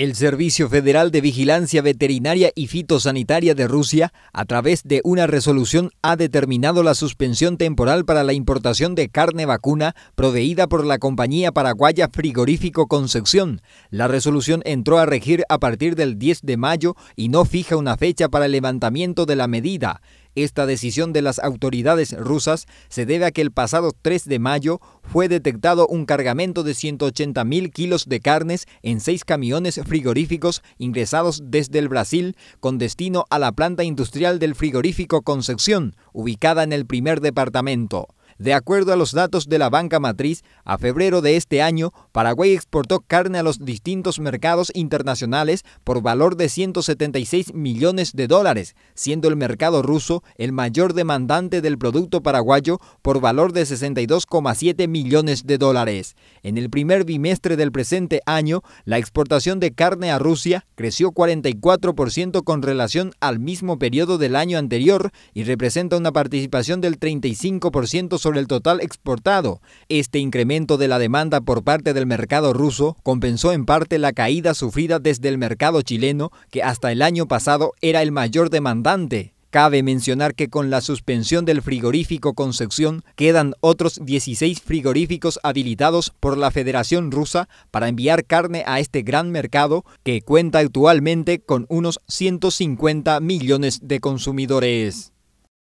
El Servicio Federal de Vigilancia Veterinaria y Fitosanitaria de Rusia, a través de una resolución, ha determinado la suspensión temporal para la importación de carne vacuna proveída por la compañía paraguaya Frigorífico Concepción. La resolución entró a regir a partir del 10 de mayo y no fija una fecha para el levantamiento de la medida. Esta decisión de las autoridades rusas se debe a que el pasado 3 de mayo fue detectado un cargamento de 180.000 kilos de carnes en seis camiones frigoríficos ingresados desde el Brasil con destino a la planta industrial del frigorífico Concepción, ubicada en el primer departamento. De acuerdo a los datos de la banca matriz, a febrero de este año, Paraguay exportó carne a los distintos mercados internacionales por valor de 176 millones de dólares, siendo el mercado ruso el mayor demandante del producto paraguayo por valor de 62,7 millones de dólares. En el primer bimestre del presente año, la exportación de carne a Rusia creció 44% con relación al mismo periodo del año anterior y representa una participación del 35% el total exportado. Este incremento de la demanda por parte del mercado ruso compensó en parte la caída sufrida desde el mercado chileno, que hasta el año pasado era el mayor demandante. Cabe mencionar que con la suspensión del frigorífico Concepción quedan otros 16 frigoríficos habilitados por la Federación Rusa para enviar carne a este gran mercado que cuenta actualmente con unos 150 millones de consumidores.